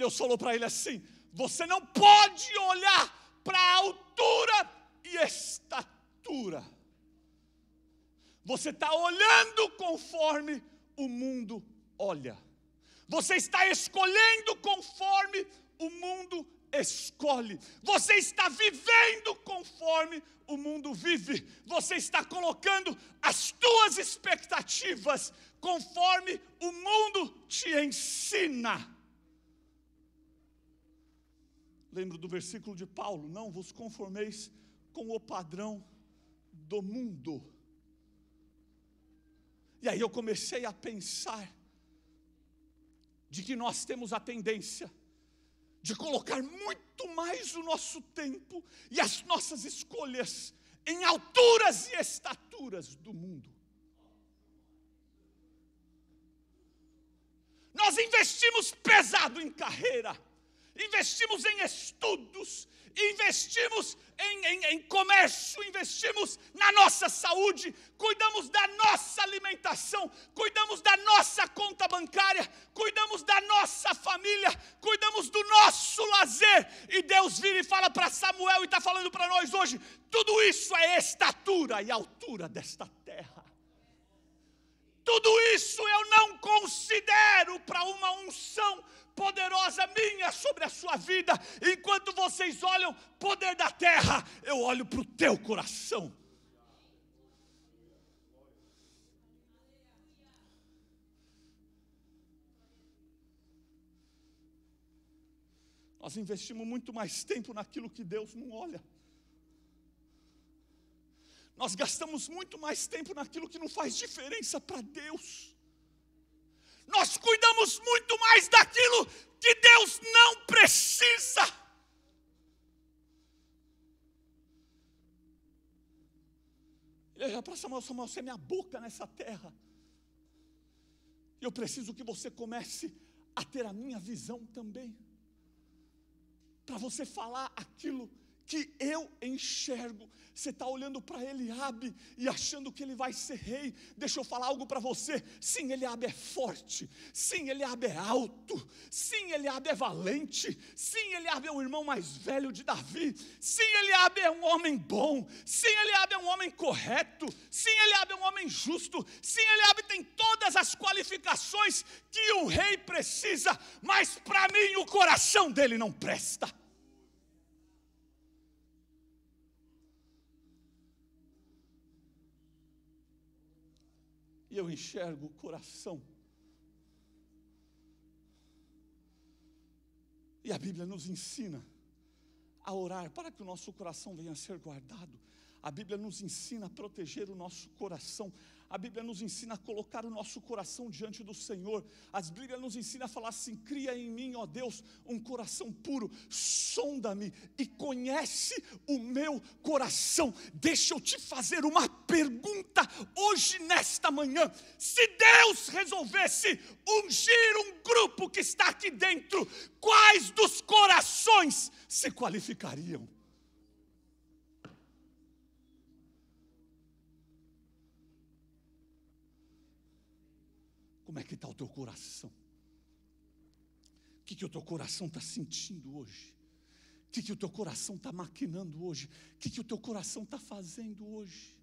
Deus falou para ele assim: Você não pode olhar para a altura e estatura. Você está olhando conforme o mundo olha. Você está escolhendo conforme o mundo escolhe. Você está vivendo conforme o mundo vive. Você está colocando as tuas expectativas conforme o mundo te ensina. Lembro do versículo de Paulo: Não vos conformeis com o padrão do mundo. E aí eu comecei a pensar de que nós temos a tendência de colocar muito mais o nosso tempo e as nossas escolhas em alturas e estaturas do mundo. Nós investimos pesado em carreira investimos em estudos, investimos em, em, em, comércio, investimos na nossa saúde, cuidamos da nossa alimentação, cuidamos da nossa conta bancária, cuidamos da nossa família, cuidamos do nosso lazer. E Deus vira e fala para Samuel e está falando para nós hoje: tudo isso é estatura e altura desta terra. Tudo isso é sobre a sua vida, enquanto vocês olham poder da terra, eu olho para o teu coração. Nós investimos muito mais tempo naquilo que Deus não olha. Nós gastamos muito mais tempo naquilo que não faz diferença para Deus nós cuidamos muito mais daquilo que Deus não precisa. Ele olha para Samuel, Samuel, você é minha boca nessa terra. Eu preciso que você comece a ter a minha visão também. Para você falar aquilo que que eu enxergo. Você está olhando para Eliabe e achando que ele vai ser rei. Deixa eu falar algo para você. Sim, Eliabe é forte. Sim, Eliabe é alto. Sim, Eliabe é valente. Sim, Eliabe é o irmão mais velho de Davi. Sim, Eliabe é um homem bom. Sim, Eliabe é um homem correto. Sim, Eliabe é um homem justo. Sim, Eliabe tem todas as qualificações que o rei precisa. Mas para mim o coração dele não presta e eu enxergo o coração. E a Bíblia nos ensina a orar para que o nosso coração venha a ser guardado a Bíblia nos ensina a proteger o nosso coração. A Bíblia nos ensina a colocar o nosso coração diante do Senhor. A Bíblia nos ensina a falar assim: cria em mim, ó Deus, um coração puro, sonda-me e conhece o meu coração. Deixa eu te fazer uma pergunta hoje, nesta manhã. Se Deus resolvesse ungir um grupo que está aqui dentro, quais dos corações se qualificariam? Como é que está o teu coração? O que, que o teu coração está sentindo hoje? O que, que o teu coração está maquinando hoje? O que, que o teu coração está fazendo hoje?